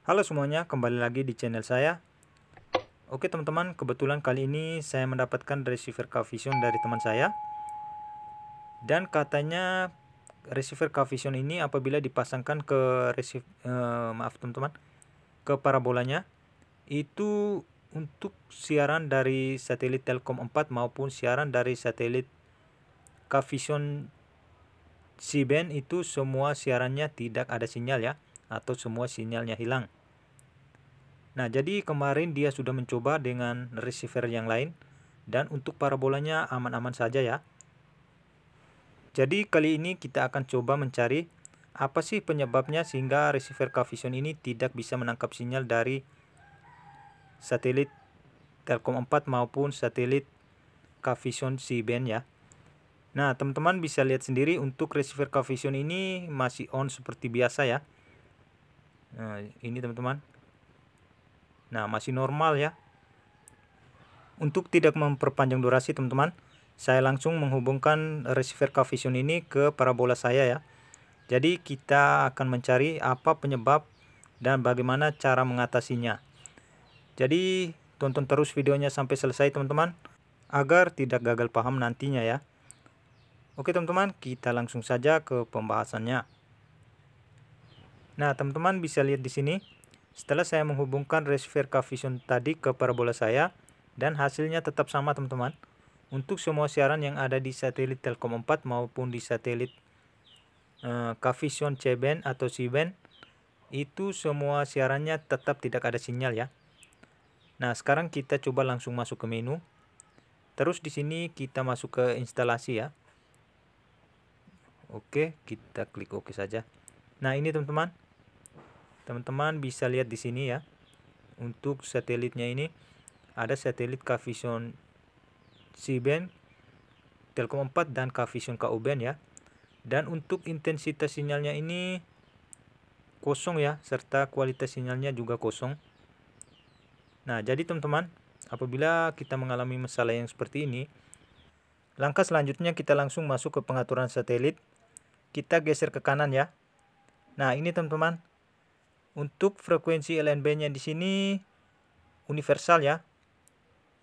Halo semuanya, kembali lagi di channel saya. Oke teman-teman, kebetulan kali ini saya mendapatkan receiver k dari teman saya. Dan katanya receiver k ini apabila dipasangkan ke receive eh, maaf teman-teman, ke parabolanya itu untuk siaran dari satelit Telkom 4 maupun siaran dari satelit k C-band itu semua siarannya tidak ada sinyal ya atau semua sinyalnya hilang. Nah, jadi kemarin dia sudah mencoba dengan receiver yang lain dan untuk parabolanya aman-aman saja ya. Jadi kali ini kita akan coba mencari apa sih penyebabnya sehingga receiver Cavision ini tidak bisa menangkap sinyal dari satelit Telkom 4 maupun satelit Cavision C-band ya. Nah, teman-teman bisa lihat sendiri untuk receiver Cavision ini masih on seperti biasa ya. Nah, ini teman-teman. Nah, masih normal ya. Untuk tidak memperpanjang durasi, teman-teman, saya langsung menghubungkan receiver Cavision ini ke parabola saya ya. Jadi, kita akan mencari apa penyebab dan bagaimana cara mengatasinya. Jadi, tonton terus videonya sampai selesai, teman-teman, agar tidak gagal paham nantinya ya. Oke, teman-teman, kita langsung saja ke pembahasannya. Nah, teman-teman bisa lihat di sini. Setelah saya menghubungkan receiver coefficient tadi ke parabola saya, dan hasilnya tetap sama teman-teman. Untuk semua siaran yang ada di satelit Telkom 4 maupun di satelit eh, kavision uh, C-band atau C-band, itu semua siarannya tetap tidak ada sinyal ya. Nah, sekarang kita coba langsung masuk ke menu. Terus di sini kita masuk ke instalasi ya. Oke, kita klik OK saja. Nah, ini teman-teman. Teman-teman bisa lihat di sini ya. Untuk satelitnya ini ada satelit Kavision C-band, Telkom 4 dan Kavision KU band ya. Dan untuk intensitas sinyalnya ini kosong ya, serta kualitas sinyalnya juga kosong. Nah, jadi teman-teman, apabila kita mengalami masalah yang seperti ini, langkah selanjutnya kita langsung masuk ke pengaturan satelit. Kita geser ke kanan ya, Nah, ini teman-teman. Untuk frekuensi LNB-nya di sini universal ya.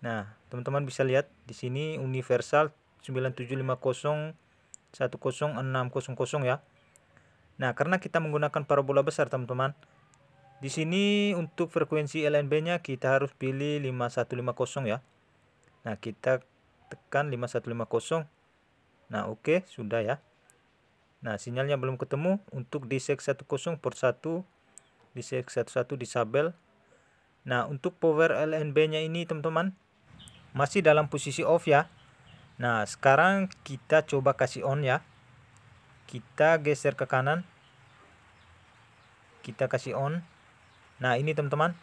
Nah, teman-teman bisa lihat di sini universal 9750 10600 ya. Nah, karena kita menggunakan parabola besar, teman-teman. Di sini untuk frekuensi LNB-nya kita harus pilih 5150 ya. Nah, kita tekan 5150. Nah, oke, okay, sudah ya. Nah, sinyalnya belum ketemu. Untuk di seg 10 port 1, di seg 11 disabel. Nah, untuk power LNB-nya ini, teman-teman, masih dalam posisi off ya. Nah, sekarang kita coba kasih on ya. Kita geser ke kanan. Kita kasih on. Nah, ini teman-teman.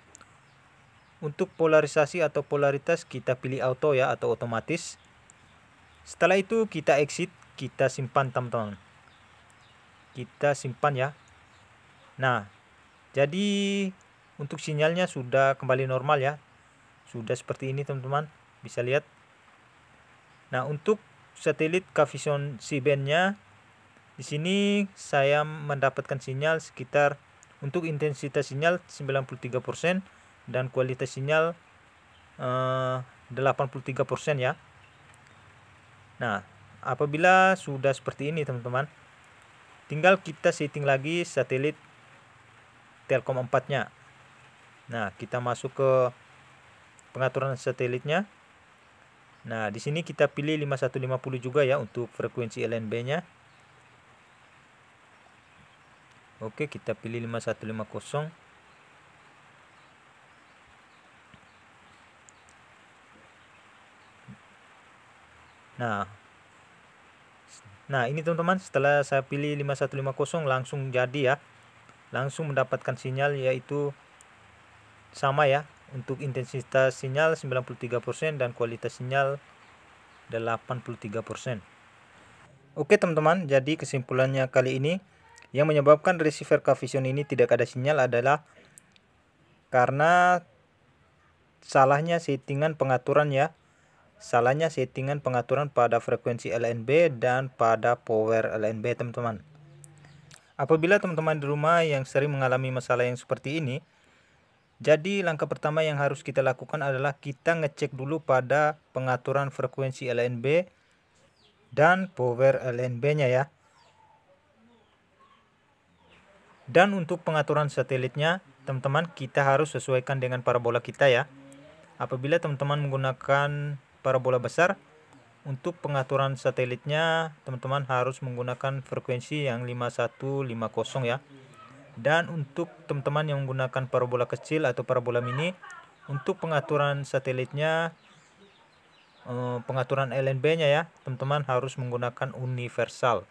Untuk polarisasi atau polaritas kita pilih auto ya atau otomatis. Setelah itu kita exit, kita simpan teman-teman kita simpan ya nah jadi untuk sinyalnya sudah kembali normal ya sudah seperti ini teman-teman bisa lihat nah untuk satelit KaVision C-band nya di sini saya mendapatkan sinyal sekitar untuk intensitas sinyal 93% dan kualitas sinyal eh, 83% ya nah apabila sudah seperti ini teman-teman tinggal kita setting lagi satelit Telkom 4 nya nah kita masuk ke pengaturan satelitnya nah di sini kita pilih 5150 juga ya untuk frekuensi LNB nya oke kita pilih 5150 nah Nah ini teman-teman setelah saya pilih 5150 langsung jadi ya langsung mendapatkan sinyal yaitu sama ya untuk intensitas sinyal 93% dan kualitas sinyal 83%. Oke teman-teman, jadi kesimpulannya kali ini yang menyebabkan receiver kavision ini tidak ada sinyal adalah karena salahnya settingan pengaturan ya salahnya settingan pengaturan pada frekuensi LNB dan pada power LNB teman-teman apabila teman-teman di rumah yang sering mengalami masalah yang seperti ini jadi langkah pertama yang harus kita lakukan adalah kita ngecek dulu pada pengaturan frekuensi LNB dan power LNB-nya ya. Dan untuk pengaturan satelitnya, teman-teman kita harus sesuaikan dengan parabola kita ya. Apabila teman-teman menggunakan parabola besar untuk pengaturan satelitnya teman-teman harus menggunakan frekuensi yang 5150 ya dan untuk teman-teman yang menggunakan parabola kecil atau parabola mini untuk pengaturan satelitnya eh, pengaturan LNB nya ya teman-teman harus menggunakan universal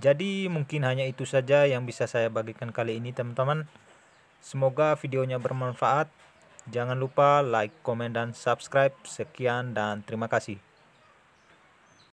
jadi mungkin hanya itu saja yang bisa saya bagikan kali ini teman-teman semoga videonya bermanfaat Jangan lupa like, komen, dan subscribe. Sekian dan terima kasih.